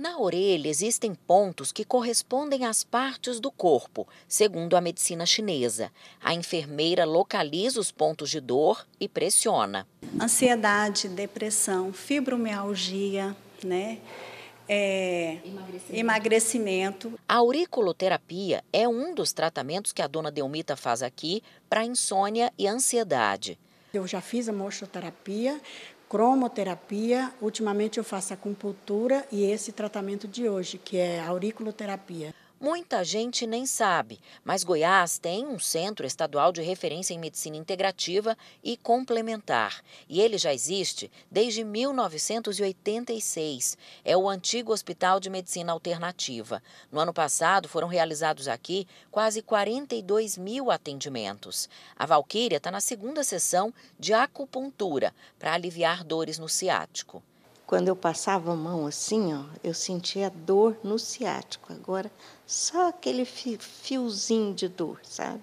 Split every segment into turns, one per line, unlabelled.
Na orelha existem pontos que correspondem às partes do corpo, segundo a medicina chinesa. A enfermeira localiza os pontos de dor e pressiona. Ansiedade, depressão, fibromialgia, né? É, emagrecimento. emagrecimento. A auriculoterapia é um dos tratamentos que a dona Delmita faz aqui para insônia e ansiedade. Eu já fiz a mostroterapia, cromoterapia, ultimamente eu faço acupuntura e esse tratamento de hoje, que é auriculoterapia. Muita gente nem sabe, mas Goiás tem um centro estadual de referência em medicina integrativa e complementar, e ele já existe desde 1986. É o antigo Hospital de Medicina Alternativa. No ano passado foram realizados aqui quase 42 mil atendimentos. A Valquíria está na segunda sessão de acupuntura para aliviar dores no ciático. Quando eu passava a mão assim, ó, eu sentia dor no ciático. Agora, só aquele fiozinho de dor, sabe?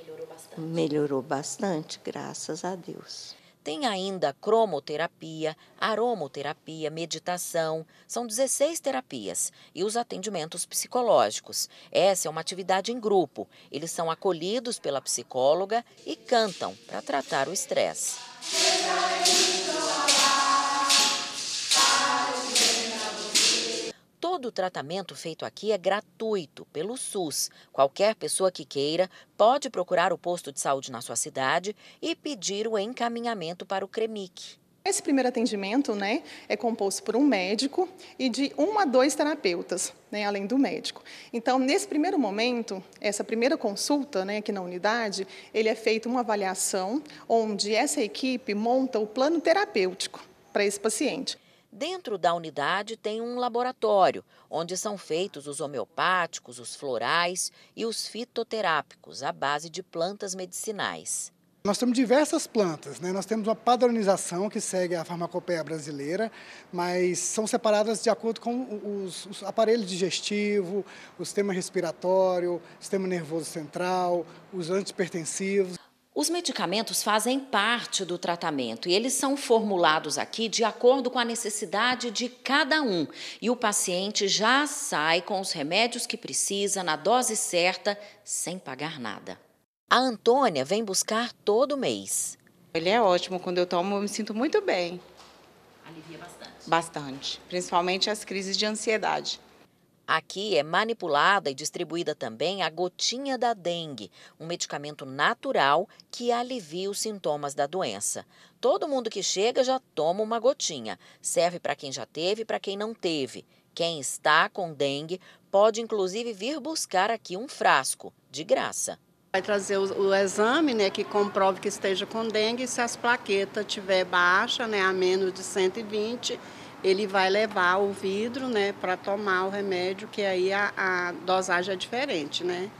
Melhorou bastante. Melhorou bastante, graças a Deus. Tem ainda cromoterapia, aromoterapia, meditação. São 16 terapias e os atendimentos psicológicos. Essa é uma atividade em grupo. Eles são acolhidos pela psicóloga e cantam para tratar o estresse. Todo o tratamento feito aqui é gratuito pelo SUS. Qualquer pessoa que queira pode procurar o posto de saúde na sua cidade e pedir o encaminhamento para o CREMIC. Esse primeiro atendimento né, é composto por um médico e de um a dois terapeutas, né, além do médico. Então, nesse primeiro momento, essa primeira consulta né, aqui na unidade, ele é feito uma avaliação onde essa equipe monta o plano terapêutico para esse paciente. Dentro da unidade tem um laboratório, onde são feitos os homeopáticos, os florais e os fitoterápicos, à base de plantas medicinais. Nós temos diversas plantas, né? nós temos uma padronização que segue a farmacopeia brasileira, mas são separadas de acordo com os, os aparelhos digestivos, o sistema respiratório, o sistema nervoso central, os antipertensivos. Os medicamentos fazem parte do tratamento e eles são formulados aqui de acordo com a necessidade de cada um. E o paciente já sai com os remédios que precisa, na dose certa, sem pagar nada. A Antônia vem buscar todo mês. Ele é ótimo, quando eu tomo eu me sinto muito bem. Alivia bastante. Bastante, principalmente as crises de ansiedade. Aqui é manipulada e distribuída também a gotinha da dengue, um medicamento natural que alivia os sintomas da doença. Todo mundo que chega já toma uma gotinha. Serve para quem já teve e para quem não teve. Quem está com dengue pode inclusive vir buscar aqui um frasco, de graça. Vai trazer o, o exame né, que comprove que esteja com dengue e se as plaquetas tiver baixa, né, a menos de 120, ele vai levar o vidro né, para tomar o remédio, que aí a, a dosagem é diferente, né?